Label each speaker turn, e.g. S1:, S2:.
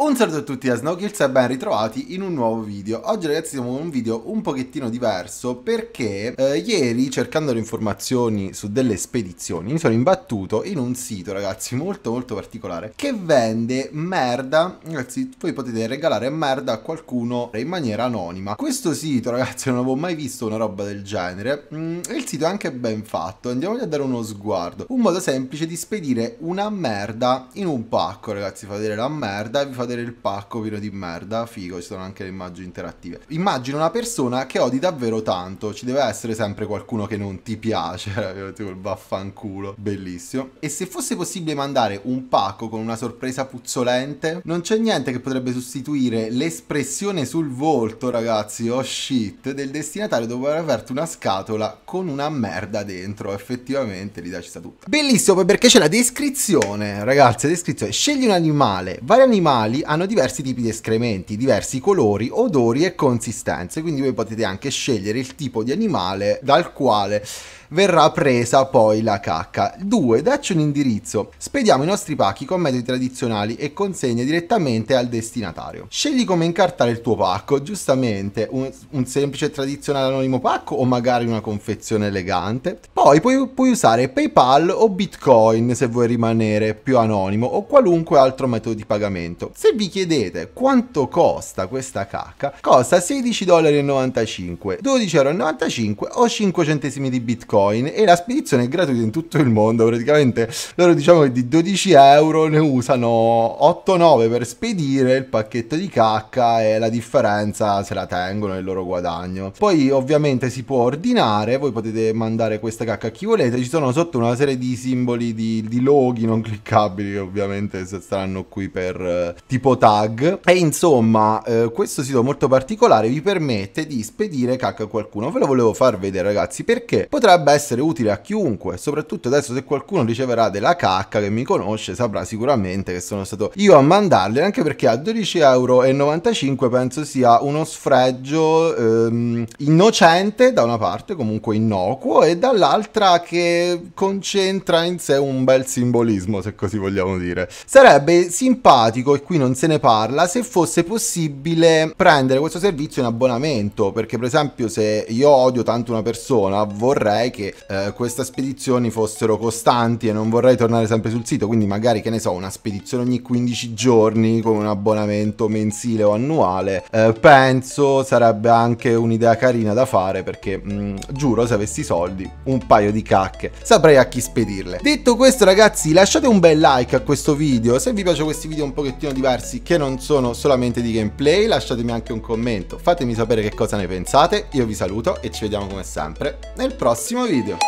S1: Un saluto a tutti da Snowkills e ben ritrovati in un nuovo video. Oggi ragazzi siamo con un video un pochettino diverso perché eh, ieri cercando le informazioni su delle spedizioni mi sono imbattuto in un sito ragazzi molto molto particolare che vende merda, ragazzi voi potete regalare merda a qualcuno in maniera anonima. Questo sito ragazzi non avevo mai visto una roba del genere mm, il sito è anche ben fatto, andiamogli a dare uno sguardo. Un modo semplice di spedire una merda in un pacco ragazzi, fa vedere la merda e vi fa cadere il pacco pieno di merda, figo, ci sono anche le immagini interattive. Immagino una persona che odi davvero tanto, ci deve essere sempre qualcuno che non ti piace, eh, tipo il vaffanculo, bellissimo. E se fosse possibile mandare un pacco con una sorpresa puzzolente, non c'è niente che potrebbe sostituire l'espressione sul volto, ragazzi, oh shit, del destinatario dopo aver aperto una scatola con una merda dentro, effettivamente lì ci sta tutta. Bellissimo poi perché c'è la descrizione, ragazzi, la descrizione, scegli un animale, vari animali animali hanno diversi tipi di escrementi, diversi colori, odori e consistenze, quindi voi potete anche scegliere il tipo di animale dal quale verrà presa poi la cacca. 2. Dacci un indirizzo. Spediamo i nostri pacchi con metodi tradizionali e consegne direttamente al destinatario. Scegli come incartare il tuo pacco, giustamente un, un semplice tradizionale anonimo pacco o magari una confezione elegante. Poi puoi, puoi usare PayPal o Bitcoin se vuoi rimanere più anonimo o qualunque altro metodo di pagamento. Se vi chiedete quanto costa questa cacca, costa 16,95 12,95€ o 5 centesimi di Bitcoin bitcoin e la spedizione è gratuita in tutto il mondo praticamente loro diciamo che di 12 euro ne usano 8-9 per spedire il pacchetto di cacca e la differenza se la tengono il loro guadagno poi ovviamente si può ordinare voi potete mandare questa cacca a chi volete ci sono sotto una serie di simboli di, di loghi non cliccabili che ovviamente saranno qui per eh, tipo tag e insomma eh, questo sito molto particolare vi permette di spedire cacca a qualcuno ve lo volevo far vedere ragazzi perché potrebbe potrebbe essere utile a chiunque, soprattutto adesso se qualcuno riceverà della cacca che mi conosce saprà sicuramente che sono stato io a mandarle, anche perché a 12,95€ penso sia uno sfregio ehm, innocente da una parte, comunque innocuo, e dall'altra che concentra in sé un bel simbolismo, se così vogliamo dire. Sarebbe simpatico, e qui non se ne parla, se fosse possibile prendere questo servizio in abbonamento, perché per esempio se io odio tanto una persona, vorrei che che eh, queste spedizioni fossero costanti e non vorrei tornare sempre sul sito, quindi magari che ne so, una spedizione ogni 15 giorni con un abbonamento mensile o annuale, eh, penso sarebbe anche un'idea carina da fare perché mh, mm, giuro se avessi soldi, un paio di cacche, saprei a chi spedirle. Detto questo ragazzi, lasciate un bel like a questo video, se vi piacciono questi video un pochettino diversi che non sono solamente di gameplay, lasciatemi anche un commento, fatemi sapere che cosa ne pensate, io vi saluto e ci vediamo come sempre nel prossimo video video.